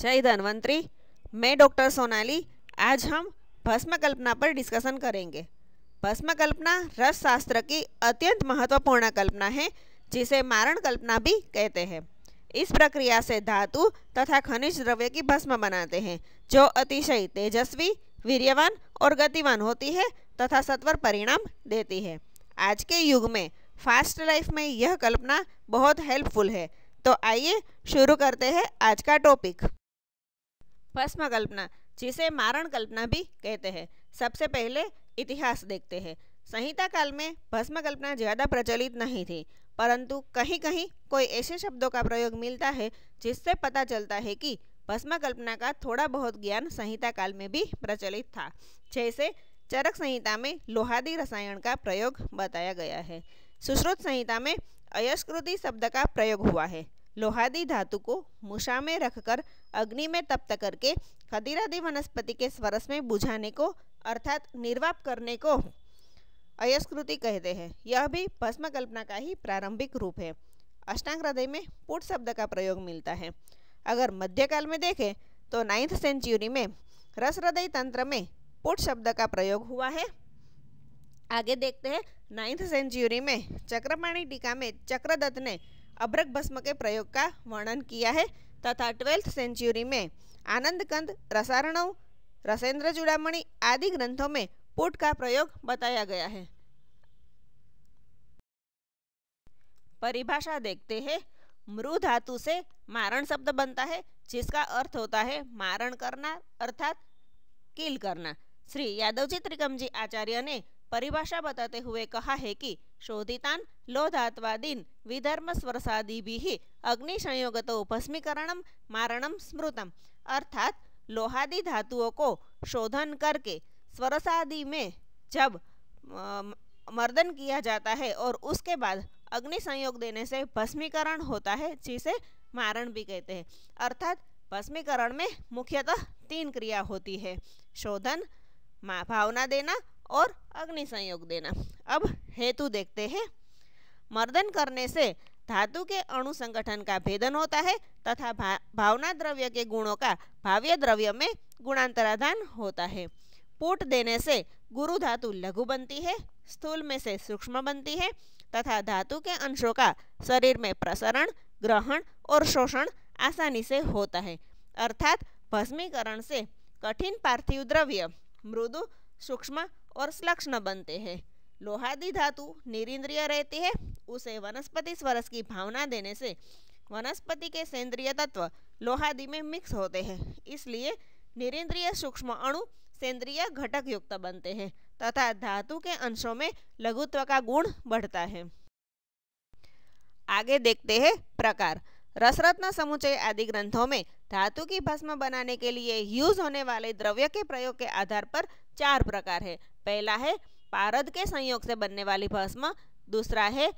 जय धनवंतरी मैं डॉक्टर सोनाली आज हम भस्म कल्पना पर डिस्कशन करेंगे भस्म कल्पना रस शास्त्र की अत्यंत महत्वपूर्ण कल्पना है जिसे मारण कल्पना भी कहते हैं इस प्रक्रिया से धातु तथा खनिज द्रव्य की भस्म बनाते हैं जो अतिशय तेजस्वी वीर्यवान और गतिवान होती है तथा सत्वर परिणाम देती है आज के युग में फास्ट लाइफ में यह कल्पना बहुत हेल्पफुल है तो आइए शुरू करते हैं आज का टॉपिक भस्म कल्पना जिसे मारण कल्पना भी कहते हैं सबसे पहले इतिहास देखते हैं संहिता काल में भस्म कल्पना ज़्यादा प्रचलित नहीं थी परंतु कहीं कहीं कोई ऐसे शब्दों का प्रयोग मिलता है जिससे पता चलता है कि भस्म कल्पना का थोड़ा बहुत ज्ञान संहिता काल में भी प्रचलित था जैसे चरक संहिता में लोहादी रसायन का प्रयोग बताया गया है सुश्रुत संहिता में अयस्कृति शब्द का प्रयोग हुआ है लोहादी धातु को मुशा में रखकर अग्नि में तप्त करके खदीरादि वनस्पति के स्वरस में बुझाने को अर्थात निर्वाप करने को अयस्कृति कहते हैं यह भी भस्म कल्पना का ही प्रारंभिक रूप है अष्टांग हृदय में पुट शब्द का प्रयोग मिलता है अगर मध्यकाल में देखें तो नाइन्थ सेंचुरी में रस हृदय तंत्र में पुट शब्द का प्रयोग हुआ है आगे देखते हैं नाइन्थ सेंचुरी में चक्रपाणी टीका में चक्रदत्त ने अभ्रक भस्म के प्रयोग का वर्णन किया है तथा ट्वेल्थ सेंचुरी में आनंदकंद रसारणव रसेंद्र चूड़ामणि आदि ग्रंथों में पुट का प्रयोग बताया गया है परिभाषा देखते हैं मृ धातु से मारण शब्द बनता है जिसका अर्थ होता है मारण करना अर्थात किल करना श्री यादव जी त्रिकम जी आचार्य ने परिभाषा बताते हुए कहा है कि शोधितान लोधात्वादीन विधर्म स्वरसादी भी अग्नि संयोगत उपस्मीकरणम मारणम स्मृतम अर्थात लोहादि धातुओं को शोधन करके स्वरसादि में जब मर्दन किया जाता है और उसके बाद अग्नि संयोग देने से भस्मीकरण होता है जिसे मारण भी कहते हैं अर्थात भस्मीकरण में मुख्यतः तीन क्रिया होती है शोधन भावना देना और अग्नि संयोग देना अब हेतु देखते हैं मर्दन करने से धातु के अणु संगठन का भेदन होता है तथा भा, भावना द्रव्य के गुणों का भाव्य द्रव्य में गुणांतराधान होता है पुट देने से गुरु धातु लघु बनती है स्थूल में से सूक्ष्म बनती है तथा धातु के अंशों का शरीर में प्रसरण ग्रहण और शोषण आसानी से होता है अर्थात भस्मीकरण से कठिन पार्थिव द्रव्य मृदु सूक्ष्म और स्लक्षण बनते हैं लोहादि धातु निरिंद्रिय रहती है उसे वनस्पति स्वरस की भावना देने से वनस्पति के सेंद्रिय तत्व लोहादि में मिक्स होते हैं इसलिए निरिंद्रिय सूक्ष्म अणु सेंद्रिय घटक युक्त बनते हैं तथा धातु के अंशों में लघुत्व का गुण बढ़ता है आगे देखते हैं प्रकार रसरत्न समुचय आदि ग्रंथों में धातु की भस्म बनाने के लिए यूज होने वाले द्रव्य के प्रयोग के आधार पर चार प्रकार है पहला है पारद के संयोग से बनने वाली भस्म दूसरा है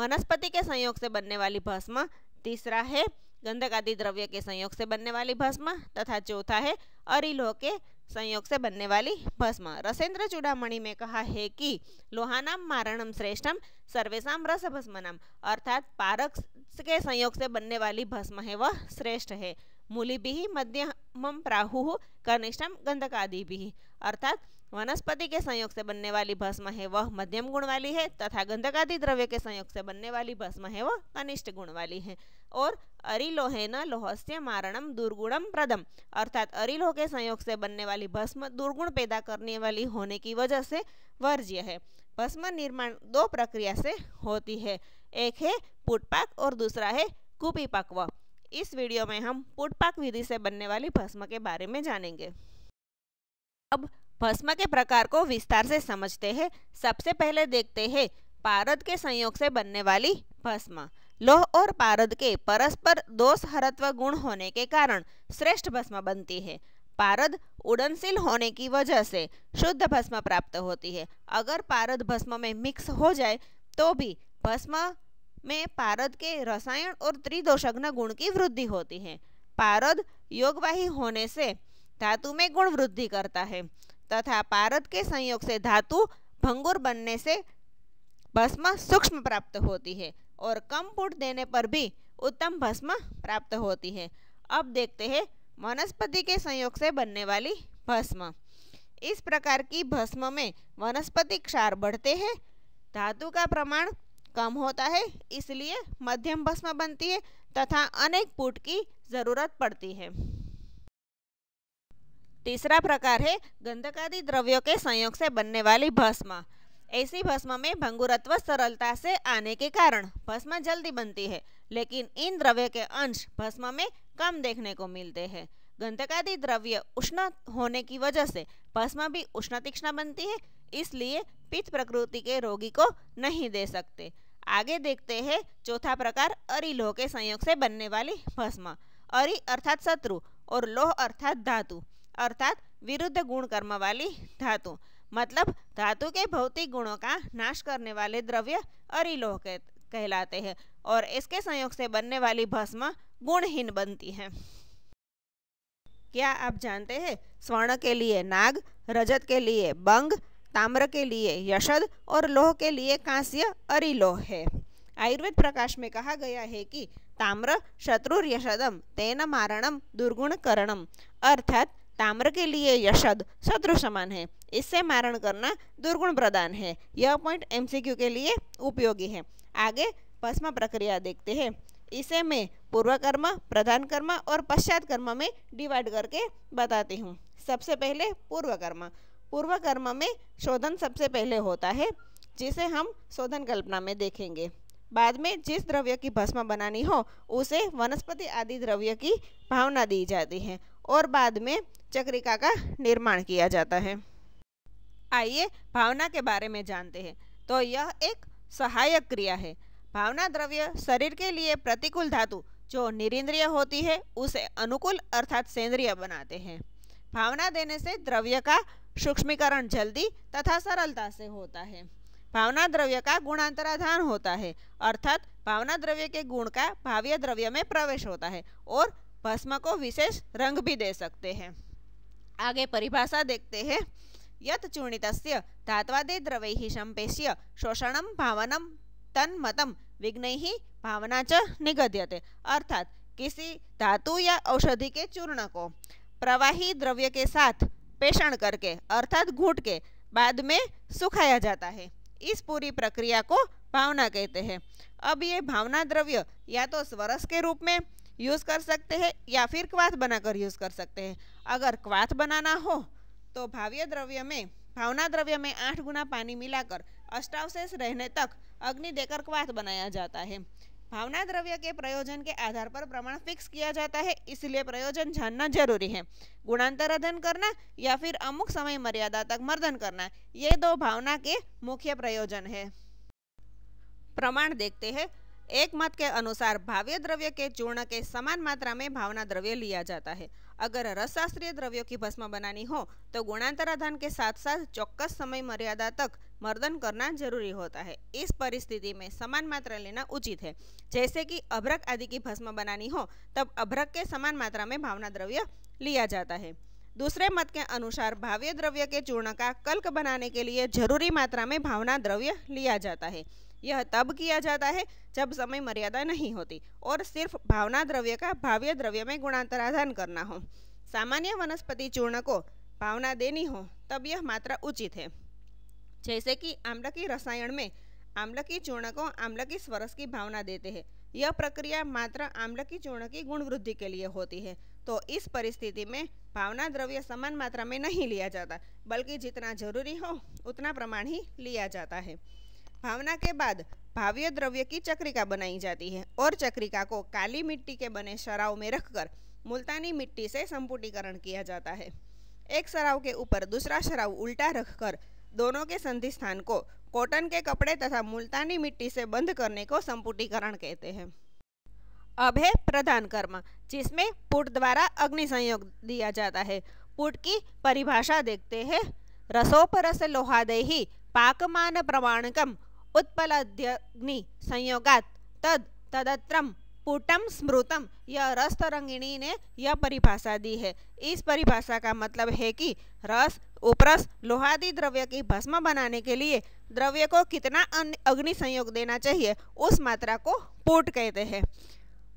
वनस्पति के संयोग से बनने वाली भस्म तीसरा है गंधक आदि द्रव्य के संयोग से बनने वाली भस्म तथा चौथा है अरिलोह के संयोग से बनने वाली भस्म रसेंद्र चूड़ामणि में कहा है कि लोहानाम मारणम श्रेष्ठम सर्वेशम रस भस्मनाम अर्थात पारक के संयोग से बनने वाली भस्म है वह श्रेष्ठ है भी मध्यम प्राहु कनिष्ठम गंधकादि भी अर्थात वनस्पति के संयोग से बनने वाली भस्म है वह मध्यम गुण वाली है तथा गंधक आदि द्रव्य के संयोग से बनने वाली भस्म है वह कनिष्ठ गुण वाली है और अरिलोहे अरिलोहेन लोहस्य मारणम दुर्गुणम प्रदम अर्थात अरिलोह के संयोग से बनने वाली भस्म दुर्गुण पैदा करने वाली होने की वजह से वर्ज्य है भस्म निर्माण दो प्रक्रिया से होती है एक है पुटपाक और दूसरा है कुपी पक्व इस वीडियो में हम पुटपाक विधि से बनने वाली भस्म के बारे में जानेंगे अब भस्म के प्रकार को विस्तार से समझते हैं सबसे पहले देखते हैं पारद के संयोग से बनने वाली भस्म लोह और पारद के परस्पर दोष हरत्व गुण होने के कारण श्रेष्ठ भस्म बनती है पारद उड़नशील होने की वजह से शुद्ध भस्म प्राप्त होती है अगर पारद भस्म में मिक्स हो जाए तो भी भस्म में पारद के रसायन और त्रिदोषग्न गुण की वृद्धि होती है पारद योगवाही होने से धातु में गुण वृद्धि करता है तथा पारद के संयोग से धातु भंगुर बनने से भस्म सूक्ष्म प्राप्त होती है और कम पुट देने पर भी उत्तम भस्म प्राप्त होती है अब देखते हैं वनस्पति के संयोग से बनने वाली भस्म इस प्रकार की भस्म में वनस्पति क्षार बढ़ते हैं धातु का प्रमाण कम होता है इसलिए मध्यम भस्म बनती है तथा अनेक पुट की ज़रूरत पड़ती है तीसरा प्रकार है गंधक आदि द्रव्यों के संयोग से बनने वाली भस्म ऐसी भस्म में भंगुरत्व सरलता से आने के कारण भस्म जल्दी बनती है लेकिन इन द्रव्य के अंश भस्म में कम देखने को मिलते हैं गंधकादि द्रव्य उष्ण होने की वजह से भस्म भी उष्ण तीक्ष्ण बनती है इसलिए पित्त प्रकृति के रोगी को नहीं दे सकते आगे देखते हैं चौथा प्रकार अरि लोह के संयोग से बनने वाली भस्म अरि अर्थात शत्रु और लोह अर्थात धातु अर्थात विरुद्ध गुण कर्म वाली धातु मतलब धातु के भौतिक गुणों का नाश करने वाले द्रव्य अरिलोह कहलाते हैं और इसके संयोग से बनने वाली भस्म गुणहीन बनती है क्या आप जानते हैं स्वर्ण के लिए नाग रजत के लिए बंग ताम्र के लिए यशद और लोह के लिए कांस्य अरिलोह है आयुर्वेद प्रकाश में कहा गया है कि ताम्र यशदम तेन मारणम दुर्गुण करणम अर्थात ताम्र के लिए यशद शत्रु समान है इससे मारण करना दुर्गुण प्रदान है यह पॉइंट एमसीक्यू के लिए उपयोगी है आगे भस्म प्रक्रिया देखते हैं इसे मैं पूर्व कर्म प्रधान कर्म और पश्चात कर्म में डिवाइड करके बताती हूँ सबसे पहले पूर्व कर्म पूर्व कर्म में शोधन सबसे पहले होता है जिसे हम शोधन कल्पना में देखेंगे बाद में जिस द्रव्य की भस्म बनानी हो उसे वनस्पति आदि द्रव्य की भावना दी जाती है और बाद में चक्रिका का निर्माण किया जाता है आइए भावना के बारे में जानते हैं तो यह एक सहायक क्रिया है भावना द्रव्य शरीर के लिए प्रतिकूल धातु जो निरिंद्रिय होती है उसे अनुकूल अर्थात सेंद्रिय बनाते हैं भावना देने से द्रव्य का सूक्ष्मीकरण जल्दी तथा सरलता से होता है भावना द्रव्य का गुणांतराधान होता है अर्थात भावना द्रव्य के गुण का भाव्य द्रव्य में प्रवेश होता है और भस्म को विशेष रंग भी दे सकते हैं आगे परिभाषा देखते हैं यत चूर्णित धात्वादे द्रवै संपेश्य शोषण भावनम तन्मतम विघ्न ही भावना च निगद्यते अर्थात किसी धातु या औषधि के चूर्ण को प्रवाही द्रव्य के साथ पेषण करके अर्थात घूट के बाद में सुखाया जाता है इस पूरी प्रक्रिया को भावना कहते हैं अब ये भावना द्रव्य या तो स्वरस के रूप में यूज़ कर सकते हैं या फिर क्वाथ बनाकर यूज़ कर सकते हैं अगर क्वाथ बनाना हो तो भाव्य द्रव्य में भावना द्रव्य में आठ गुना पानी मिलाकर अष्टावशेष रहने तक अग्नि देकर क्वाथ बनाया जाता है भावना द्रव्य के प्रयोजन के आधार पर प्रमाण फिक्स किया जाता है इसलिए प्रयोजन जानना जरूरी है गुणांतरधन करना या फिर अमुक समय मर्यादा तक मर्दन करना ये दो भावना के मुख्य प्रयोजन है प्रमाण देखते हैं एक मत के अनुसार भाव्य द्रव्य के चूर्ण के समान मात्रा में भावना द्रव्य लिया जाता है अगर रसशास्त्रीय द्रव्यों की भस्म बनानी हो तो गुणांतराधान के साथ साथ चौक्स समय मर्यादा तक मर्दन करना जरूरी होता है इस परिस्थिति में समान मात्रा लेना उचित है जैसे कि अभ्रक आदि की भस्म बनानी हो तब अभ्रक के समान मात्रा में भावना द्रव्य लिया जाता है दूसरे मत के अनुसार भाव्य द्रव्य के चूर्ण का कल्क बनाने के लिए जरूरी मात्रा में भावना द्रव्य लिया जाता है यह तब किया जाता है जब समय मर्यादा नहीं होती और सिर्फ भावना द्रव्य का भाव्य द्रव्य में गुणांतराधान करना हो सामान्य वनस्पति चूर्ण को भावना देनी हो तब यह मात्रा उचित है जैसे कि आम्ल की रसायन में आम्ल की चूर्ण को आम्ल की स्वरस की भावना देते हैं यह प्रक्रिया मात्र आम्ल की चूर्ण की गुण वृद्धि के लिए होती है तो इस परिस्थिति में भावना द्रव्य समान मात्रा में नहीं लिया जाता बल्कि जितना जरूरी हो उतना प्रमाण ही लिया जाता है भावना के बाद भाव्य द्रव्य की चक्रिका बनाई जाती है और चक्रिका को काली मिट्टी के बने शराव में रखकर मुल्तानी मिट्टी से संपुटीकरण किया जाता है एक सराव के ऊपर दूसरा सराव उल्टा रखकर दोनों के संधि स्थान को कॉटन के कपड़े तथा मुल्तानी मिट्टी से बंद करने को संपुटीकरण कहते हैं अब है प्रधान कर्म जिसमें पुट द्वारा अग्नि संयोग दिया जाता है पुट की परिभाषा देखते हैं रसोपरस लोहादेही पाकमान प्रमाणकम उत्पलग्नि संयोगात तद तदत्रम पुटम स्मृतम यह रस तरंगिणी ने यह परिभाषा दी है इस परिभाषा का मतलब है कि रस उपरस लोहादि द्रव्य की भस्म बनाने के लिए द्रव्य को कितना अग्नि संयोग देना चाहिए उस मात्रा को पुट कहते हैं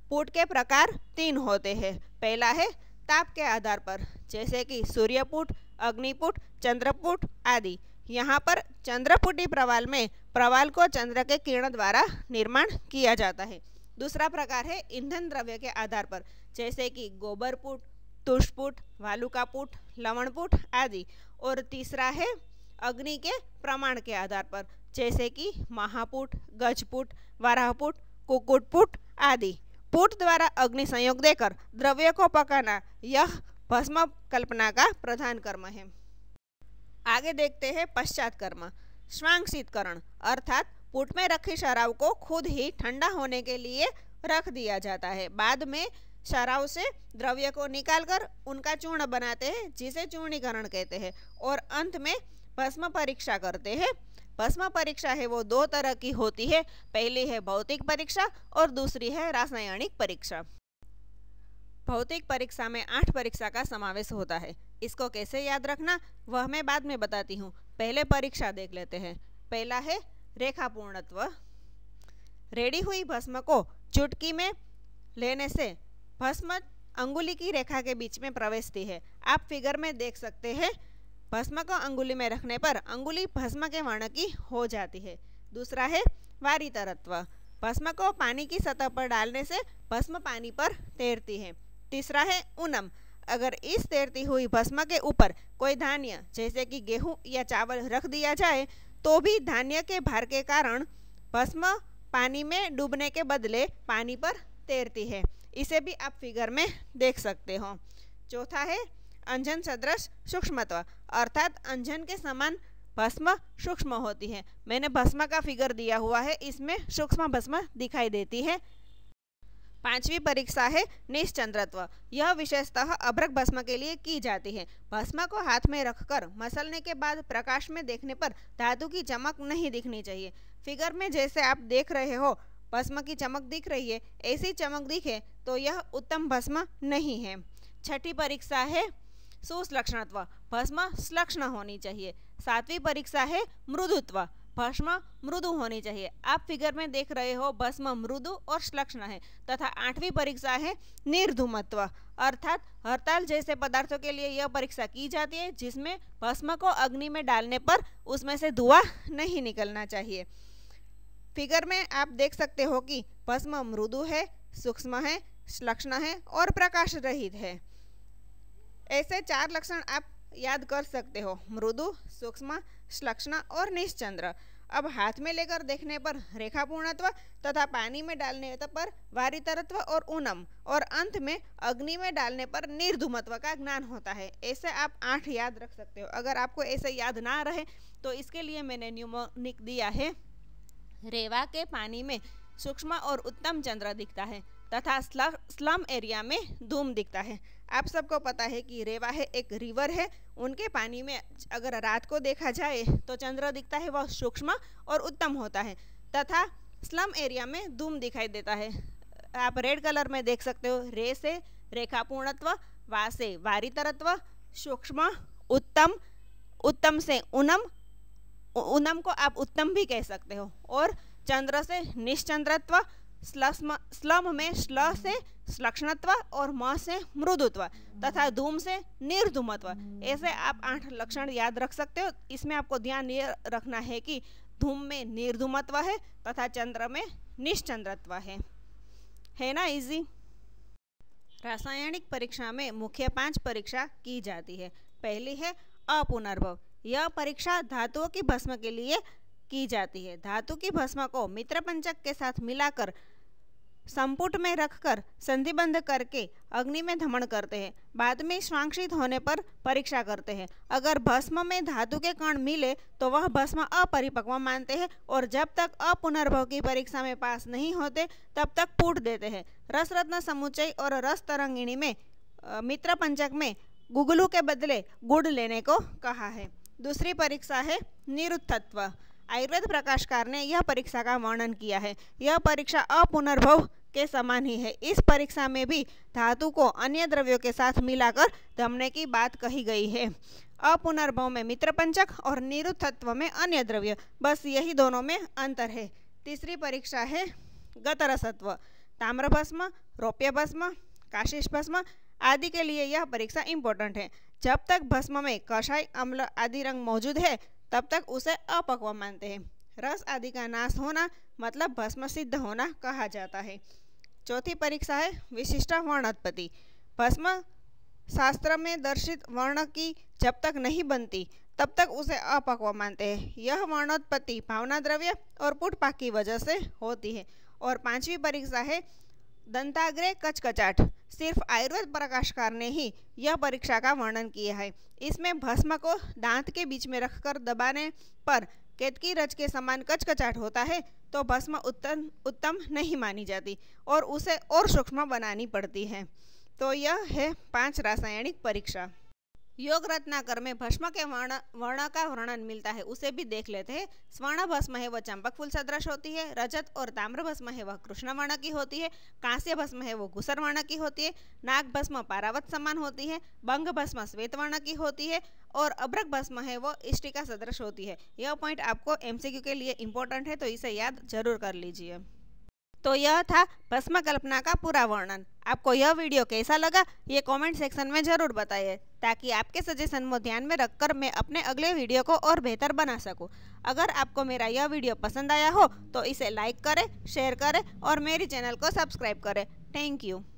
पुट के प्रकार तीन होते हैं पहला है ताप के आधार पर जैसे कि सूर्यपुट अग्निपुट चंद्रपुट आदि यहाँ पर चंद्रपुटी प्रवाल में प्रवाल को चंद्र के किरण द्वारा निर्माण किया जाता है दूसरा प्रकार है ईंधन द्रव्य के आधार पर जैसे कि गोबरपुट तुष्पुट वालुकापुट लवणपुट आदि और तीसरा है अग्नि के प्रमाण के आधार पर जैसे कि महापुट गजपुट वाराहपुट कुकुटपुट आदि पुट द्वारा अग्नि संयोग देकर द्रव्य को पकाना यह भस्म कल्पना का प्रधान कर्म है आगे देखते हैं पश्चात कर्म स्वांगशीतकरण अर्थात पुट में रखी शराब को खुद ही ठंडा होने के लिए रख दिया जाता है बाद में शराब से द्रव्य को निकालकर उनका चूर्ण बनाते हैं जिसे चूर्णीकरण कहते हैं और अंत में भस्म परीक्षा करते हैं भस्म परीक्षा है वो दो तरह की होती है पहली है भौतिक परीक्षा और दूसरी है रासायनिक परीक्षा भौतिक परीक्षा में आठ परीक्षा का समावेश होता है इसको कैसे याद रखना वह मैं बाद में बताती हूँ पहले परीक्षा देख लेते हैं पहला है रेखा पूर्णत्व रेडी हुई भस्म को चुटकी में लेने से भस्म अंगुली की रेखा के बीच में प्रवेशती है आप फिगर में देख सकते हैं भस्म को अंगुली में रखने पर अंगुली भस्म के वर्ण की हो जाती है दूसरा है वारी तरत्व भस्म को पानी की सतह पर डालने से भस्म पानी पर तैरती है तीसरा है ऊनम अगर इस तैरती हुई भस्म के ऊपर कोई धान्य जैसे कि गेहूं या चावल रख दिया जाए तो भी धान्य के भार के कारण भस्म पानी में डूबने के बदले पानी पर तैरती है इसे भी आप फिगर में देख सकते हो चौथा है अंजन सदृश सूक्ष्मत्व अर्थात अंजन के समान भस्म सूक्ष्म होती है मैंने भस्म का फिगर दिया हुआ है इसमें सूक्ष्म भस्म दिखाई देती है पांचवी परीक्षा है निश्चंद्रत्व यह विशेषतः अभ्रक भस्म के लिए की जाती है भस्म को हाथ में रखकर मसलने के बाद प्रकाश में देखने पर धातु की चमक नहीं दिखनी चाहिए फिगर में जैसे आप देख रहे हो भस्म की चमक दिख रही है ऐसी चमक दिखे तो यह उत्तम भस्म नहीं है छठी परीक्षा है सुश्लक्षणत्व भस्म श्लक्षण होनी चाहिए सातवीं परीक्षा है मृदुत्व भस्म मृदु होनी चाहिए आप फिगर में देख रहे हो भस्म मृदु और श्लक्षण है तथा आठवीं परीक्षा है निर्धुमत्व अर्थात हड़ताल जैसे पदार्थों के लिए यह परीक्षा की जाती है जिसमें भस्म को अग्नि में डालने पर उसमें से धुआं नहीं निकलना चाहिए फिगर में आप देख सकते हो कि भस्म मृदु है सूक्ष्म है श्लक्षण है और प्रकाश रहित है ऐसे चार लक्षण आप याद कर सकते हो मृदु सूक्ष्म श्लक्षणा और निश्चंद्र अब हाथ में लेकर देखने पर रेखा पूर्णत्व तथा पानी में डालने पर वारितरत्व और ऊनम और अंत में अग्नि में डालने पर निर्धुमत्व का ज्ञान होता है ऐसे आप आठ याद रख सकते हो अगर आपको ऐसे याद ना रहे तो इसके लिए मैंने न्यूमोनिक दिया है रेवा के पानी में सूक्ष्म और उत्तम चंद्र दिखता है तथा स्लम एरिया में धूम दिखता है आप सबको पता है कि रेवा है एक रिवर है उनके पानी में अगर रात को देखा जाए तो चंद्र दिखता है वह सूक्ष्म और उत्तम होता है तथा स्लम एरिया में धूम दिखाई देता है आप रेड कलर में देख सकते हो रे से रेखापूर्णत्व वा से वारितरत्व सूक्ष्म उत्तम उत्तम से उनम उनम को आप उत्तम भी कह सकते हो और चंद्र से निश्चंद्रत्व स्लम में स्ल से स्लक्षणत्व और म से मृदुत्व तथा धूम से निर्धूमत्व ऐसे आप आठ लक्षण याद रख सकते हो इसमें आपको ध्यान ये रखना है कि धूम में निर्धूमत्व है तथा चंद्र में निश्चंद्रत्व है है ना इजी रासायनिक परीक्षा में मुख्य पांच परीक्षा की जाती है पहली है अपुनर्भव यह परीक्षा धातुओं की भस्म के लिए की जाती है धातु की भस्म को मित्र पंचक के साथ मिलाकर संपुट में रखकर संधिबंध करके अग्नि में धमण करते हैं बाद में स्वांक्षित होने पर परीक्षा करते हैं अगर भस्म में धातु के कण मिले तो वह भस्म अपरिपक्व मानते हैं और जब तक अपुनर्भव की परीक्षा में पास नहीं होते तब तक फूट देते हैं रस रत्न समुच्चय और रस तरंगिणी में मित्र पंचक में गुगलू के बदले गुड़ लेने को कहा है दूसरी परीक्षा है निरुत्थत्व आयुर्वेद प्रकाशकार ने यह परीक्षा का वर्णन किया है यह परीक्षा अपुनर्भव के समान ही है इस परीक्षा में भी धातु को अन्य द्रव्यों के साथ मिलाकर धमने की बात कही गई है अपुनर्भव में मित्र पंचक और निरुत्व में अन्य द्रव्य बस यही दोनों में अंतर है तीसरी परीक्षा है गतरसत्व ताम्र भस्म रौप्य भस्म काशिश भस्म आदि के लिए यह परीक्षा इंपॉर्टेंट है जब तक भस्म में कषाय अम्ल आदि रंग मौजूद है तब तक उसे अपक्व मानते हैं रस आदि का नाश होना मतलब भस्म सिद्ध होना कहा जाता है चौथी परीक्षा है विशिष्ट वर्णोत्पत्ति भस्म शास्त्र में दर्शित वर्ण की जब तक नहीं बनती तब तक उसे अपक्व मानते हैं यह वर्णोत्पत्ति भावना द्रव्य और पुटपाक की वजह से होती है और पांचवी परीक्षा है दंताग्रे कचकचाट सिर्फ आयुर्वेद प्रकाशकार ने ही यह परीक्षा का वर्णन किया है इसमें भस्म को दांत के बीच में रखकर दबाने पर केतकी रज के समान कचकचाट होता है तो भस्म उत्तम उत्तम नहीं मानी जाती और उसे और सूक्ष्म बनानी पड़ती है तो यह है पांच रासायनिक परीक्षा योग कर में भस्म के वर्ण वर्ण का वर्णन मिलता है उसे भी देख लेते हैं स्वर्ण भस्म है वह चंपक फूल सदृश होती है रजत और ताम्र भस्म है वह कृष्ण वर्ण की होती है कांस्य भस्म है वह घुसर वर्ण की होती है नाग भस्म पारावत समान होती है बंग भस्म श्वेत वर्ण की होती है और अब्रक भस्म है वो इष्टिका सदृश होती है यह पॉइंट आपको एम के लिए इंपॉर्टेंट है तो इसे याद जरूर कर लीजिए तो यह था भस्म कल्पना का पूरा वर्णन आपको यह वीडियो कैसा लगा ये कमेंट सेक्शन में ज़रूर बताइए ताकि आपके सजेशन को ध्यान में रखकर मैं अपने अगले वीडियो को और बेहतर बना सकूं। अगर आपको मेरा यह वीडियो पसंद आया हो तो इसे लाइक करें शेयर करें और मेरे चैनल को सब्सक्राइब करें थैंक यू